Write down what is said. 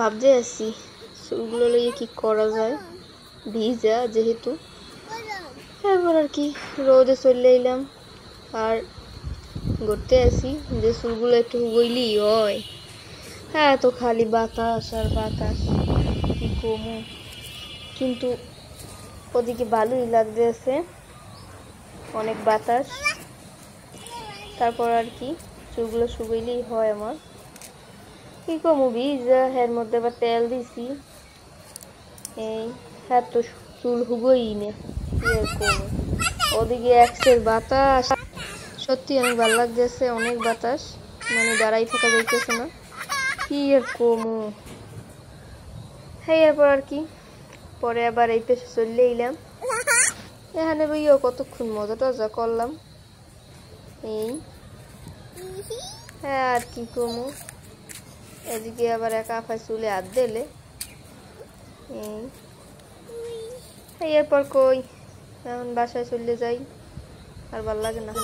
ভাবতে আসছি ওগুলো লিয়ে কী করা যায় ভিজা যেহেতু তারপর আর কি রোদে চলে এলাম আর ঘুরতে আসি যে চুলগুলো একটু গইলি হয় হ্যাঁ তো খালি বাতাস আর বাতাস কি কমু কিন্তু ওদিকে ভালোই আছে অনেক বাতাস তারপর আর কি চুলগুলো শুকাইলেই হয় আমার কি কমু হের মধ্যে আবার তেল দিছি এই হ্যাঁ তো চুল হুগোই না ওদিকে একসের বাতাস সত্যি অনেক ভালো লাগতেছে অনেক বাতাস মানে দাঁড়াই থাকা যাইতেছে না কি আর কম হ্যাঁ এরপর আর কি পরে আবার এই পেশে চলে এলাম এখানে বইও কতক্ষণ মজা টজা করলাম এই হ্যাঁ আর কি কমু এদিকে আবার একা আফায় চুলে হাত দিলে এরপর কই এখন বাসায় চললে যাই আর ভাল লাগে না